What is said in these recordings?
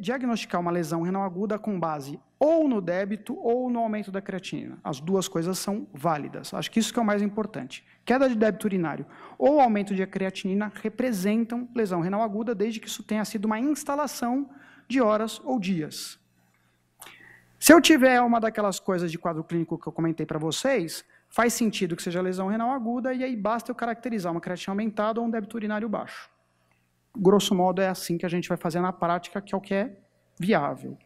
diagnosticar uma lesão renal aguda com base ou no débito ou no aumento da creatinina. As duas coisas são válidas. Acho que isso que é o mais importante. Queda de débito urinário ou aumento de creatinina representam lesão renal aguda, desde que isso tenha sido uma instalação de horas ou dias. Se eu tiver uma daquelas coisas de quadro clínico que eu comentei para vocês, faz sentido que seja lesão renal aguda e aí basta eu caracterizar uma creatina aumentada ou um débito urinário baixo grosso modo, é assim que a gente vai fazer na prática, que é o que é viável.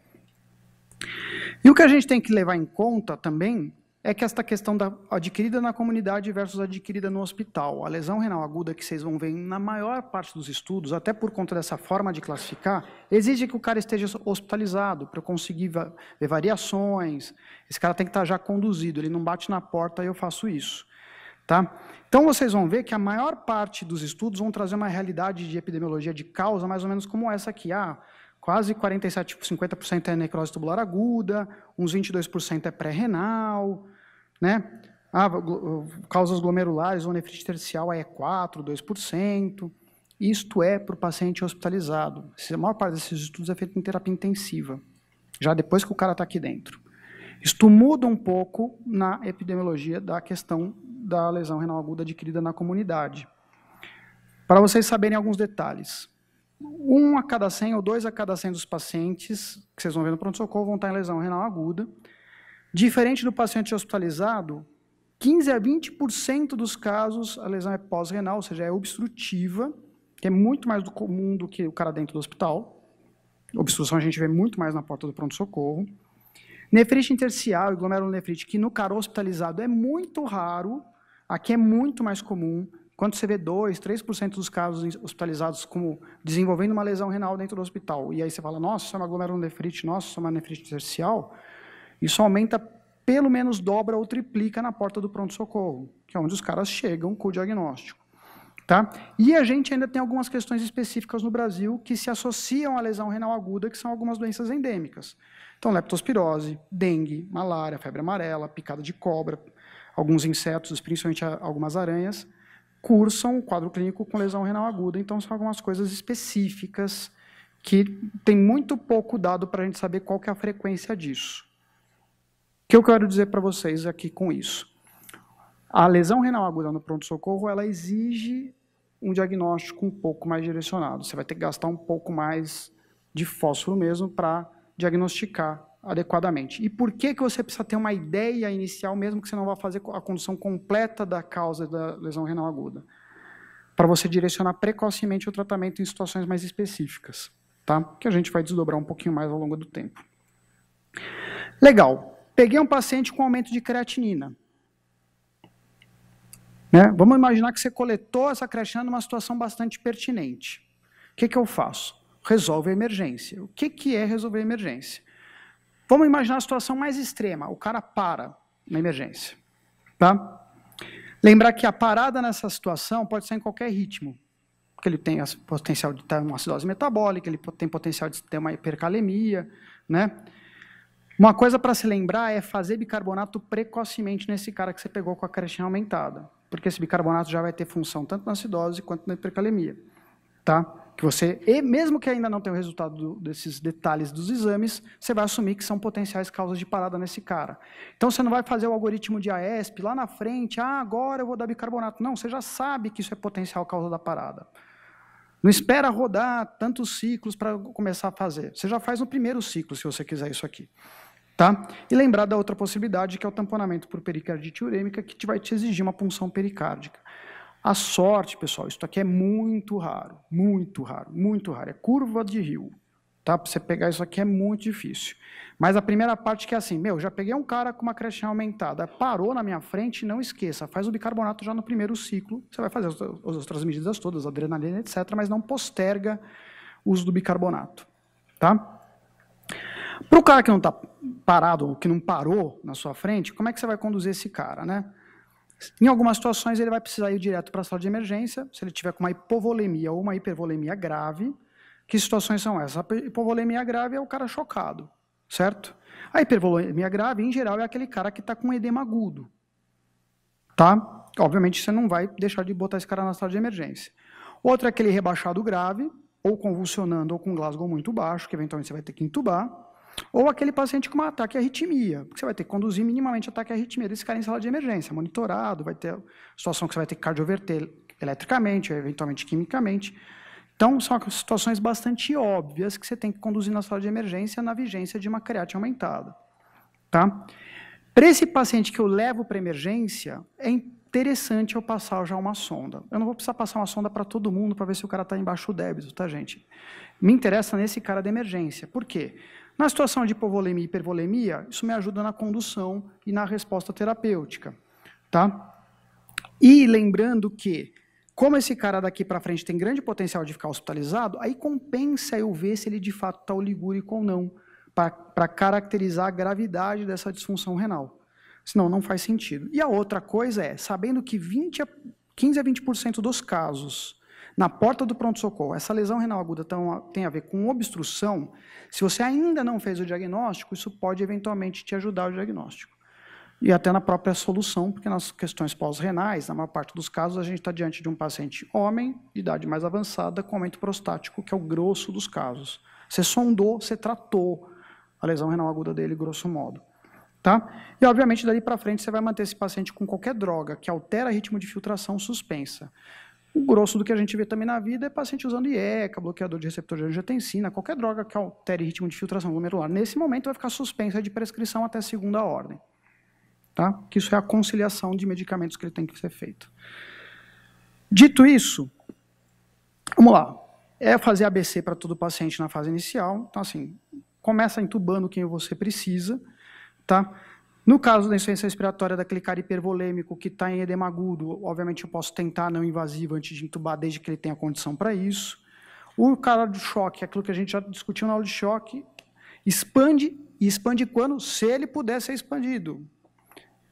E o que a gente tem que levar em conta também é que esta questão da adquirida na comunidade versus adquirida no hospital. A lesão renal aguda que vocês vão ver na maior parte dos estudos, até por conta dessa forma de classificar, exige que o cara esteja hospitalizado para eu conseguir ver variações. Esse cara tem que estar já conduzido, ele não bate na porta e eu faço isso. Tá? Então vocês vão ver que a maior parte dos estudos vão trazer uma realidade de epidemiologia de causa mais ou menos como essa aqui. Ah, quase 47, 50% é necrose tubular aguda, uns 22% é pré-renal, né? Ah, causas glomerulares ou nefrite tercial é 4 2%. Isto é para o paciente hospitalizado. A maior parte desses estudos é feita em terapia intensiva, já depois que o cara está aqui dentro. Isto muda um pouco na epidemiologia da questão da lesão renal aguda adquirida na comunidade. Para vocês saberem alguns detalhes. Um a cada 100 ou dois a cada 100 dos pacientes que vocês vão ver no pronto-socorro vão estar em lesão renal aguda. Diferente do paciente hospitalizado, 15 a 20% dos casos a lesão é pós-renal, ou seja, é obstrutiva, que é muito mais do comum do que o cara dentro do hospital. Obstrução a gente vê muito mais na porta do pronto-socorro. Nefrite intersticial e glomerulonefrite, que no cara hospitalizado é muito raro, Aqui é muito mais comum, quando você vê 2, 3% dos casos hospitalizados como desenvolvendo uma lesão renal dentro do hospital, e aí você fala, nossa, isso é uma glomerulonefrite, nossa, isso é uma nefrite intersticial, isso aumenta pelo menos dobra ou triplica na porta do pronto-socorro, que é onde os caras chegam com o diagnóstico. Tá? E a gente ainda tem algumas questões específicas no Brasil que se associam à lesão renal aguda, que são algumas doenças endêmicas. Então, leptospirose, dengue, malária, febre amarela, picada de cobra, alguns insetos, principalmente algumas aranhas, cursam o quadro clínico com lesão renal aguda. Então, são algumas coisas específicas que tem muito pouco dado para a gente saber qual que é a frequência disso. O que eu quero dizer para vocês aqui com isso? A lesão renal aguda no pronto-socorro, ela exige um diagnóstico um pouco mais direcionado. Você vai ter que gastar um pouco mais de fósforo mesmo para diagnosticar adequadamente. E por que, que você precisa ter uma ideia inicial, mesmo que você não vá fazer a condução completa da causa da lesão renal aguda? Para você direcionar precocemente o tratamento em situações mais específicas, tá? que a gente vai desdobrar um pouquinho mais ao longo do tempo. Legal. Peguei um paciente com aumento de creatinina. Né? Vamos imaginar que você coletou essa creatinina numa situação bastante pertinente. O que, que eu faço? Resolve a emergência. O que, que é resolver a emergência? Vamos imaginar a situação mais extrema: o cara para na emergência. Tá? Lembrar que a parada nessa situação pode ser em qualquer ritmo. Porque ele tem potencial de ter uma acidose metabólica, ele tem potencial de ter uma hipercalemia. Né? Uma coisa para se lembrar é fazer bicarbonato precocemente nesse cara que você pegou com a creatina aumentada. Porque esse bicarbonato já vai ter função tanto na acidose quanto na hipercalemia. Tá? que você, e mesmo que ainda não tenha o resultado do, desses detalhes dos exames, você vai assumir que são potenciais causas de parada nesse cara. Então você não vai fazer o algoritmo de AESP lá na frente, ah, agora eu vou dar bicarbonato. Não, você já sabe que isso é potencial causa da parada. Não espera rodar tantos ciclos para começar a fazer. Você já faz no primeiro ciclo, se você quiser isso aqui. Tá? E lembrar da outra possibilidade, que é o tamponamento por pericardite urêmica, que vai te exigir uma punção pericárdica. A sorte, pessoal, isso aqui é muito raro, muito raro, muito raro. É curva de rio, tá? Para você pegar isso aqui é muito difícil. Mas a primeira parte que é assim, meu, já peguei um cara com uma creche aumentada, parou na minha frente, não esqueça, faz o bicarbonato já no primeiro ciclo, você vai fazer as, outras medidas todas, adrenalina, etc., mas não posterga o uso do bicarbonato, tá? Para o cara que não está parado, que não parou na sua frente, como é que você vai conduzir esse cara, né? Em algumas situações, ele vai precisar ir direto para a sala de emergência, se ele tiver com uma hipovolemia ou uma hipervolemia grave. Que situações são essas? A hipovolemia grave é o cara chocado, certo? A hipervolemia grave, em geral, é aquele cara que está com edema agudo. Tá? Obviamente, você não vai deixar de botar esse cara na sala de emergência. Outro é aquele rebaixado grave, ou convulsionando, ou com Glasgow muito baixo, que eventualmente você vai ter que entubar. Ou aquele paciente com um ataque à arritmia, porque você vai ter que conduzir minimamente ataque à arritmia desse cara em sala de emergência, monitorado, vai ter situação que você vai ter que cardioverter eletricamente, ou eventualmente quimicamente. Então, são situações bastante óbvias que você tem que conduzir na sala de emergência na vigência de uma creatina aumentada. Tá? Para esse paciente que eu levo para emergência, é interessante eu passar já uma sonda. Eu não vou precisar passar uma sonda para todo mundo para ver se o cara está embaixo do débito, tá, gente? Me interessa nesse cara de emergência. Por quê? Porque na situação de hipovolemia e hipervolemia, isso me ajuda na condução e na resposta terapêutica. Tá? E lembrando que, como esse cara daqui para frente tem grande potencial de ficar hospitalizado, aí compensa eu ver se ele de fato está oligúrico ou não, para caracterizar a gravidade dessa disfunção renal. Senão não faz sentido. E a outra coisa é, sabendo que 20 a, 15 a 20% dos casos na porta do pronto-socorro, essa lesão renal aguda tem a ver com obstrução, se você ainda não fez o diagnóstico, isso pode eventualmente te ajudar o diagnóstico. E até na própria solução, porque nas questões pós-renais, na maior parte dos casos, a gente está diante de um paciente homem, de idade mais avançada, com aumento prostático, que é o grosso dos casos. Você sondou, você tratou a lesão renal aguda dele, grosso modo. Tá? E, obviamente, dali para frente, você vai manter esse paciente com qualquer droga que altera ritmo de filtração suspensa. O grosso do que a gente vê também na vida é paciente usando IECA, bloqueador de receptor de angiotensina, qualquer droga que altere ritmo de filtração glomerular. Nesse momento, vai ficar suspensa de prescrição até segunda ordem. Tá? Que isso é a conciliação de medicamentos que ele tem que ser feito. Dito isso, vamos lá. É fazer ABC para todo paciente na fase inicial. Então, assim, começa entubando quem você precisa, tá? No caso da insuficiência respiratória daquele cara hipervolêmico que está em edema agudo, obviamente eu posso tentar não invasivo antes de entubar, desde que ele tenha condição para isso. O cara do choque, aquilo que a gente já discutiu na aula de choque, expande e expande quando? Se ele puder ser expandido.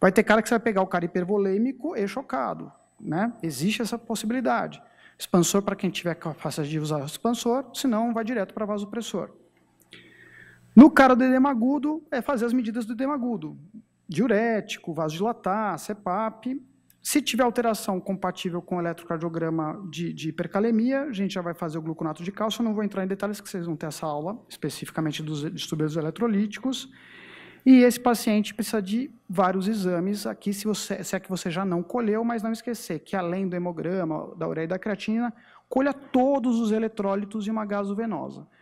Vai ter cara que você vai pegar o cara hipervolêmico e chocado. Né? Existe essa possibilidade. Expansor para quem tiver capacidade de usar o expansor, senão vai direto para vasopressor. No cara do edema agudo, é fazer as medidas do edema agudo diurético, vasodilatar, CEPAP. Se tiver alteração compatível com o eletrocardiograma de, de, hipercalemia, a gente já vai fazer o gluconato de cálcio. Eu não vou entrar em detalhes, que vocês vão ter essa aula, especificamente dos distúrbios eletrolíticos. E esse paciente precisa de vários exames aqui, se, você, se é que você já não colheu, mas não esquecer que além do hemograma, da ureia e da creatina, colha todos os eletrólitos e uma gasovenosa. venosa.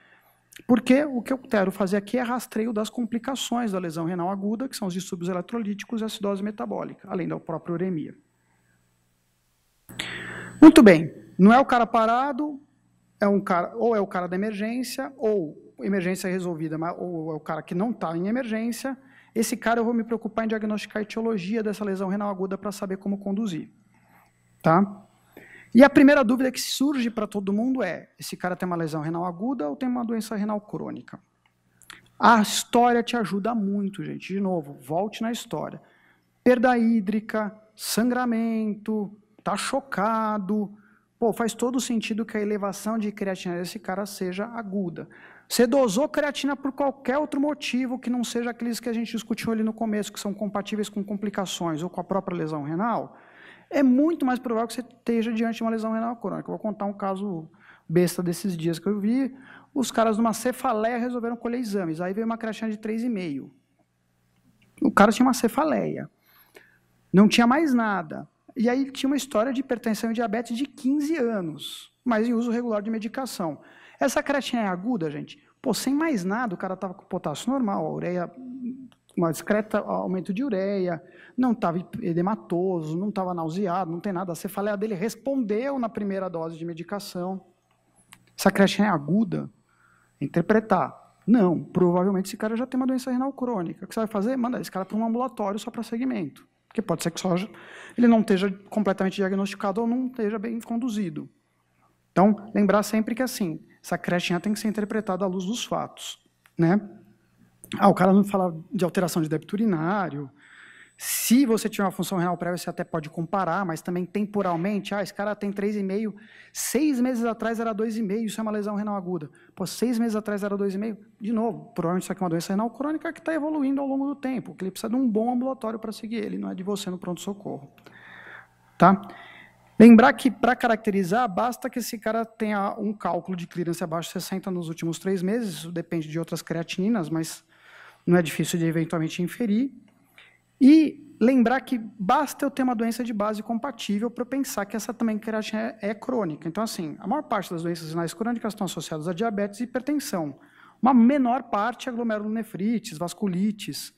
Porque o que eu quero fazer aqui é rastreio das complicações da lesão renal aguda, que são os distúrbios eletrolíticos e acidose metabólica, além da própria uremia. Muito bem, não é o cara parado, é um cara, ou é o cara da emergência, ou emergência resolvida, ou é o cara que não está em emergência. Esse cara eu vou me preocupar em diagnosticar a etiologia dessa lesão renal aguda para saber como conduzir. Tá? E a primeira dúvida que surge para todo mundo é: esse cara tem uma lesão renal aguda ou tem uma doença renal crônica? A história te ajuda muito, gente. De novo, volte na história. Perda hídrica, sangramento, tá chocado. Pô, faz todo sentido que a elevação de creatina desse cara seja aguda. Você dosou creatina por qualquer outro motivo que não seja aqueles que a gente discutiu ali no começo, que são compatíveis com complicações ou com a própria lesão renal é muito mais provável que você esteja diante de uma lesão renal crônica. Eu vou contar um caso besta desses dias que eu vi. Os caras numa cefaleia resolveram colher exames. Aí veio uma crachinha de 3,5. O cara tinha uma cefaleia. Não tinha mais nada. E aí tinha uma história de hipertensão e diabetes de 15 anos, mas em uso regular de medicação. Essa creatina é aguda, gente? Pô, sem mais nada, o cara estava com potássio normal, a ureia uma discreta aumento de ureia, não estava edematoso, não estava nauseado, não tem nada. A cefaleia dele respondeu na primeira dose de medicação. Essa creche é aguda? Interpretar. Não, provavelmente esse cara já tem uma doença renal crônica. O que você vai fazer? Manda esse cara para um ambulatório só para segmento. Porque pode ser que só ele não esteja completamente diagnosticado ou não esteja bem conduzido. Então, lembrar sempre que é assim, essa creche tem que ser interpretada à luz dos fatos. Né? Ah, o cara não fala de alteração de débito urinário. Se você tiver uma função renal prévia, você até pode comparar, mas também temporalmente, ah, esse cara tem 3,5, seis meses atrás era 2,5, isso é uma lesão renal aguda. Pô, seis meses atrás era 2,5, de novo, provavelmente isso aqui é uma doença renal crônica que está evoluindo ao longo do tempo, que ele precisa de um bom ambulatório para seguir ele, não é de você no pronto-socorro. Tá? Lembrar que para caracterizar, basta que esse cara tenha um cálculo de clearance abaixo de 60 nos últimos três meses, isso depende de outras creatininas, mas não é difícil de eventualmente inferir. E lembrar que basta eu ter uma doença de base compatível para pensar que essa também creatina é, é, crônica. Então, assim, a maior parte das doenças renais crônicas estão associadas a diabetes e hipertensão. Uma menor parte é glomerulonefrites, vasculites.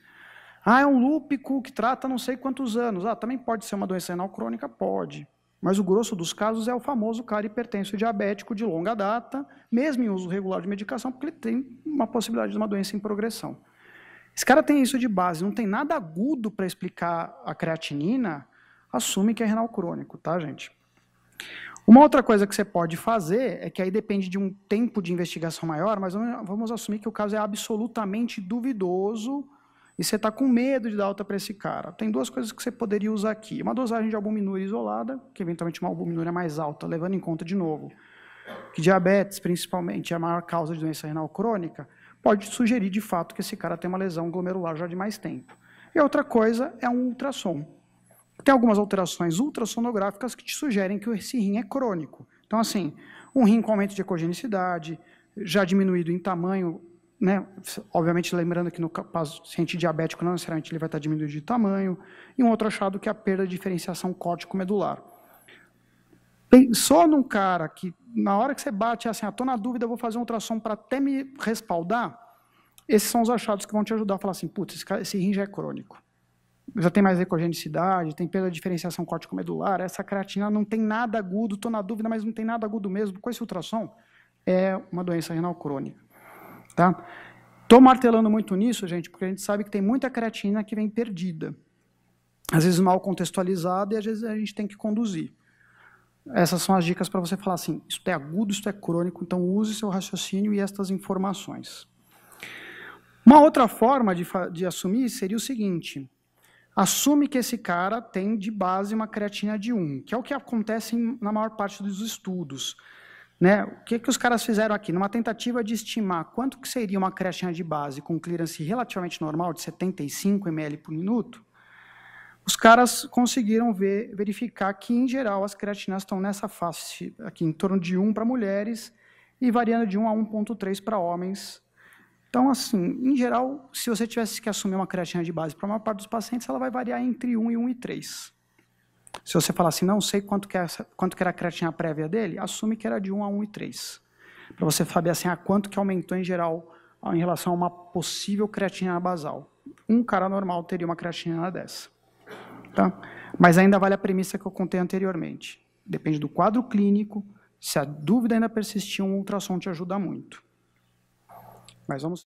Ah, é um lúpico que trata não sei quantos anos. Ah, também pode ser uma doença renal crônica? Pode. Mas o grosso dos casos é o famoso cara hipertenso diabético de longa data, mesmo em uso regular de medicação, porque ele tem uma possibilidade de uma doença em progressão. Esse cara tem isso de base, não tem nada agudo para explicar a creatinina, assume que é renal crônico, tá, gente? Uma outra coisa que você pode fazer é que aí depende de um tempo de investigação maior, mas vamos assumir que o caso é absolutamente duvidoso e você está com medo de dar alta para esse cara. Tem duas coisas que você poderia usar aqui: uma dosagem de albuminúria isolada, que eventualmente uma albuminúria é mais alta, levando em conta de novo que diabetes, principalmente, é a maior causa de doença renal crônica pode sugerir de fato que esse cara tem uma lesão glomerular já de mais tempo. E outra coisa é um ultrassom. Tem algumas alterações ultrassonográficas que te sugerem que esse rim é crônico. Então, assim, um rim com aumento de ecogenicidade, já diminuído em tamanho, né? obviamente lembrando que no paciente diabético não necessariamente ele vai estar diminuído de tamanho, e um outro achado que é a perda de diferenciação córtico-medular. Só num cara que, na hora que você bate é assim, ah, tô na dúvida, vou fazer um ultrassom para até me respaldar, esses são os achados que vão te ajudar a falar assim, putz, esse, esse rim já é crônico. Já tem mais ecogenicidade, tem perda de diferenciação córtico-medular, essa creatina não tem nada agudo, tô na dúvida, mas não tem nada agudo mesmo. Com esse ultrassom, é uma doença renal crônica. Tá? Estou martelando muito nisso, gente, porque a gente sabe que tem muita creatina que vem perdida. Às vezes mal contextualizada e às vezes a gente tem que conduzir. Essas são as dicas para você falar assim: isso é agudo, isso é crônico, então use seu raciocínio e estas informações. Uma outra forma de, de assumir seria o seguinte: assume que esse cara tem de base uma creatina de 1, que é o que acontece em, na maior parte dos estudos. Né? O que, que os caras fizeram aqui? Numa tentativa de estimar quanto que seria uma creatina de base com clearance relativamente normal, de 75 ml por minuto, os caras conseguiram ver, verificar que, em geral, as creatinas estão nessa face, aqui em torno de 1 para mulheres e variando de 1 a 1,3 para homens. Então, assim, em geral, se você tivesse que assumir uma creatina de base para a maior parte dos pacientes, ela vai variar entre 1 e 1 e 3. Se você falar assim, não sei quanto que, é era, quanto que era a creatina prévia dele, assume que era de 1 a 1 e 3. Para você saber assim, a quanto que aumentou em geral em relação a uma possível creatina basal. Um cara normal teria uma creatina dessa. Tá? Mas ainda vale a premissa que eu contei anteriormente. Depende do quadro clínico, se a dúvida ainda persistir, um ultrassom te ajuda muito. Mas vamos.